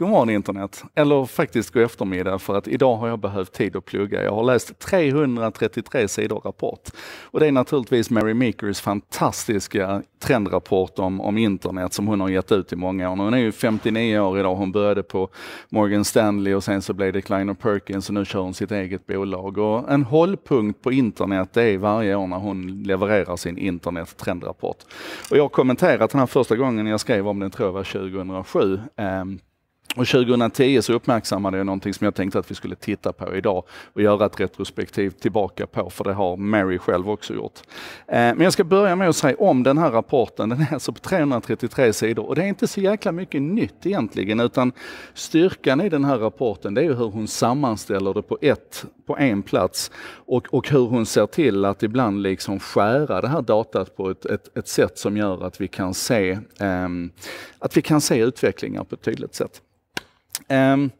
God morgon internet! Eller faktiskt god eftermiddag för att idag har jag behövt tid att plugga. Jag har läst 333 sidor rapport. Och det är naturligtvis Mary Meekers fantastiska trendrapport om, om internet som hon har gett ut i många år. Hon är ju 59 år idag. Hon började på Morgan Stanley och sen så blev det Kleiner Perkins och nu kör hon sitt eget bolag. Och en hållpunkt på internet är varje år när hon levererar sin internet-trendrapport. Och jag har kommenterat den här första gången jag skrev om den tror jag var 2007. Och 2010 så uppmärksammade jag någonting som jag tänkte att vi skulle titta på idag och göra ett retrospektiv tillbaka på, för det har Mary själv också gjort. Eh, men jag ska börja med att säga om den här rapporten. Den är alltså på 333 sidor och det är inte så jäkla mycket nytt egentligen, utan styrkan i den här rapporten det är hur hon sammanställer det på, ett, på en plats och, och hur hon ser till att ibland liksom skära det här datat på ett, ett, ett sätt som gör att vi kan se, um, att vi kan se utvecklingar på ett tydligt sätt. Um,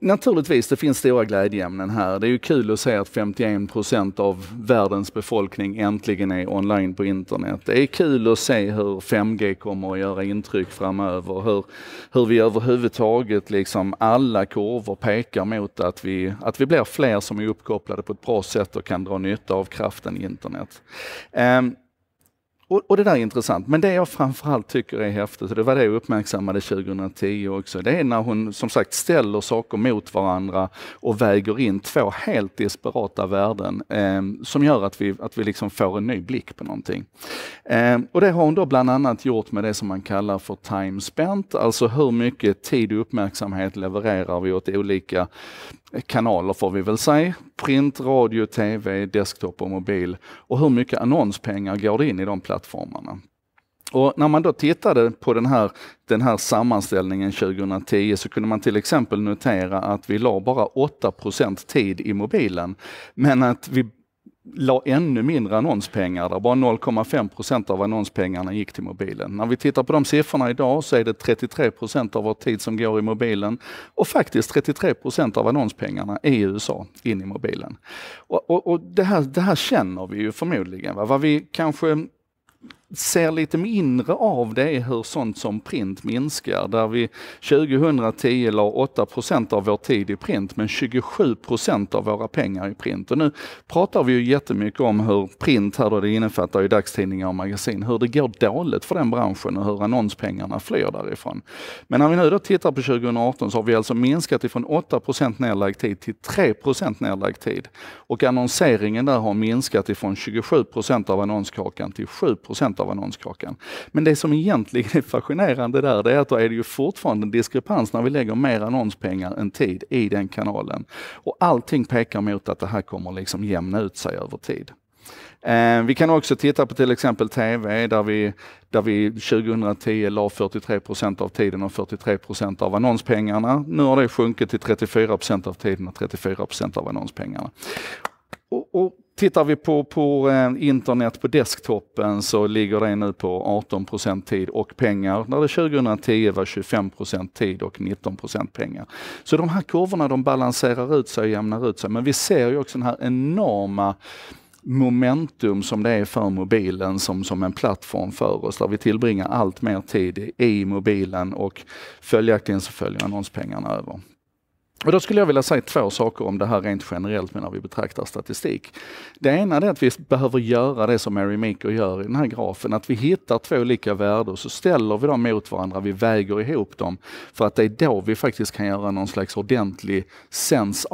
Naturligtvis, det finns stora glädjeämnen här. Det är ju kul att se att 51 procent av världens befolkning äntligen är online på internet. Det är kul att se hur 5G kommer att göra intryck framöver. Hur, hur vi överhuvudtaget, liksom alla kurvor pekar mot att vi, att vi blir fler som är uppkopplade på ett bra sätt och kan dra nytta av kraften i internet. Um, och, och, det där är intressant, men det jag framförallt tycker är häftigt, och det var det jag uppmärksammade 2010 också, det är när hon som sagt ställer saker mot varandra och väger in två helt desperata värden eh, som gör att vi, att vi liksom får en ny blick på någonting. Eh, och det har hon då bland annat gjort med det som man kallar för time spent, alltså hur mycket tid och uppmärksamhet levererar vi åt olika kanaler får vi väl säga. Print, radio, tv, desktop och mobil. Och hur mycket annonspengar går det in i de plattformarna? Och när man då tittade på den här, den här sammanställningen 2010 så kunde man till exempel notera att vi la bara 8 tid i mobilen. Men att vi la ännu mindre annonspengar där. Bara 0,5 procent av annonspengarna gick till mobilen. När vi tittar på de siffrorna idag så är det 33 procent av vår tid som går i mobilen och faktiskt 33 procent av annonspengarna i USA in i mobilen. Och, och, och det, här, det här känner vi ju förmodligen. Va? Vad vi kanske ser lite mindre av det är hur sånt som print minskar. Där vi 2010 la 8 av vår tid i print men 27 av våra pengar i print. Och nu pratar vi ju jättemycket om hur print här då, det innefattar ju dagstidningar och magasin, hur det går dåligt för den branschen och hur annonspengarna flyr därifrån. Men när vi nu då tittar på 2018 så har vi alltså minskat ifrån 8 nedlagd tid till 3 nedlagd tid. Och annonseringen där har minskat ifrån 27 av annonskakan till 7 av av annonskakan. Men det som egentligen är fascinerande där, det är att då är det ju fortfarande en diskrepans när vi lägger mer annonspengar än tid i den kanalen. Och allting pekar mot att det här kommer liksom jämna ut sig över tid. Eh, vi kan också titta på till exempel TV där vi, där vi 2010 la 43 av tiden och 43 av annonspengarna. Nu har det sjunkit till 34 av tiden och 34 av annonspengarna. Och, och Tittar vi på, på eh, internet på desktopen så ligger det nu på 18 tid och pengar, när det 2010 var 25 tid och 19 pengar. Så de här kurvorna de balanserar ut sig och jämnar ut sig, men vi ser ju också den här enorma momentum som det är för mobilen som, som en plattform för oss, där vi tillbringar allt mer tid i mobilen och följaktligen så följer annonspengarna över. Och då skulle jag vilja säga två saker om det här rent generellt när vi betraktar statistik. Det ena är att vi behöver göra det som Mary Meeker gör i den här grafen, att vi hittar två olika värden och så ställer vi dem mot varandra, vi väger ihop dem. För att det är då vi faktiskt kan göra någon slags ordentlig sens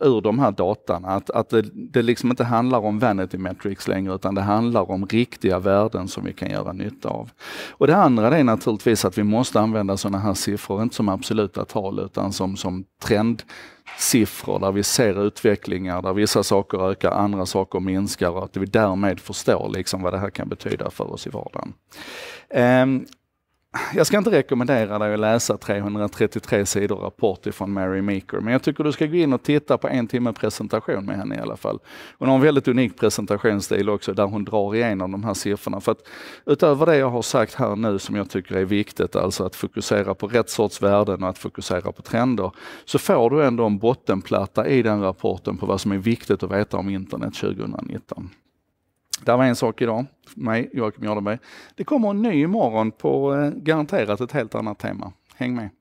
ur de här datan. Att, att det, det liksom inte handlar om vanity metrics längre utan det handlar om riktiga värden som vi kan göra nytta av. Och det andra är naturligtvis att vi måste använda sådana här siffror, inte som absoluta tal utan som, som trendsiffror där vi ser utvecklingar där vissa saker ökar, andra saker minskar och att vi därmed förstår liksom vad det här kan betyda för oss i vardagen. Um, jag ska inte rekommendera dig att läsa 333 sidor rapport ifrån Mary Meeker, men jag tycker du ska gå in och titta på en timme presentation med henne i alla fall. Hon har en väldigt unik presentationsstil också, där hon drar igenom de här siffrorna. För att utöver det jag har sagt här nu, som jag tycker är viktigt, alltså att fokusera på rätt sorts värden och att fokusera på trender, så får du ändå en bottenplatta i den rapporten på vad som är viktigt att veta om internet 2019. Där var en sak idag, mig, Joakim Jardenberg. Det kommer en ny imorgon på eh, garanterat ett helt annat tema. Häng med!